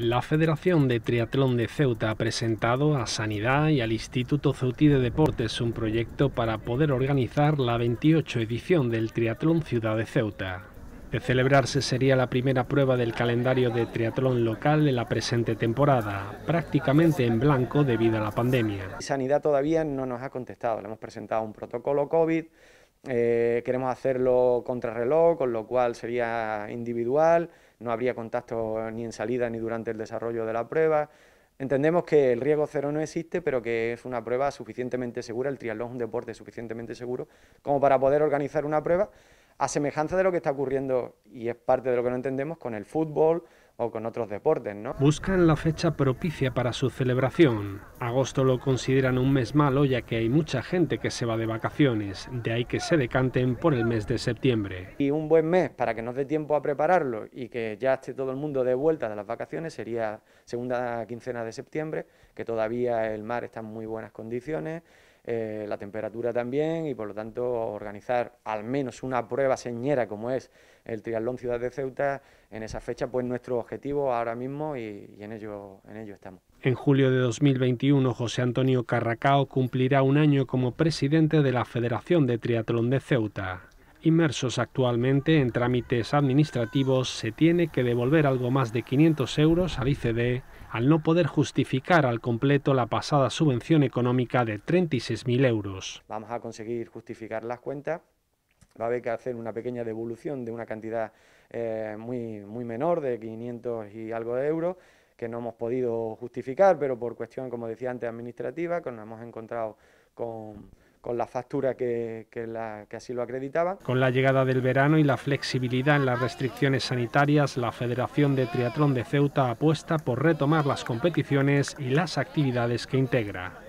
La Federación de Triatlón de Ceuta ha presentado a Sanidad y al Instituto Ceutí de Deportes un proyecto para poder organizar la 28 edición del Triatlón Ciudad de Ceuta. De celebrarse sería la primera prueba del calendario de triatlón local de la presente temporada, prácticamente en blanco debido a la pandemia. Sanidad todavía no nos ha contestado, le hemos presentado un protocolo COVID, eh, queremos hacerlo contrarreloj, con lo cual sería individual, no habría contacto ni en salida ni durante el desarrollo de la prueba. Entendemos que el riesgo cero no existe, pero que es una prueba suficientemente segura, el triatlón es un deporte suficientemente seguro como para poder organizar una prueba a semejanza de lo que está ocurriendo, y es parte de lo que no entendemos, con el fútbol, o con otros deportes, ¿no? Buscan la fecha propicia para su celebración. Agosto lo consideran un mes malo ya que hay mucha gente que se va de vacaciones, de ahí que se decanten por el mes de septiembre. Y un buen mes para que nos dé tiempo a prepararlo y que ya esté todo el mundo de vuelta de las vacaciones sería segunda quincena de septiembre, que todavía el mar está en muy buenas condiciones eh, la temperatura también y por lo tanto organizar al menos una prueba señera como es el triatlón Ciudad de Ceuta en esa fecha, pues nuestro objetivo ahora mismo y, en, ello, en ello estamos. En julio de 2021, José Antonio Carracao cumplirá un año como presidente de la Federación de Triatlón de Ceuta. Inmersos actualmente en trámites administrativos, se tiene que devolver algo más de 500 euros al ICD al no poder justificar al completo la pasada subvención económica de 36.000 euros. Vamos a conseguir justificar las cuentas, va a haber que hacer una pequeña devolución de una cantidad eh, muy, muy menor, de 500 y algo de euros, que no hemos podido justificar, pero por cuestión, como decía antes, administrativa, que nos hemos encontrado con con la factura que, así lo acreditaba. Con la llegada del verano y la flexibilidad en las restricciones sanitarias, la Federación de Triatlón de Ceuta apuesta por retomar las competiciones y las actividades que integra.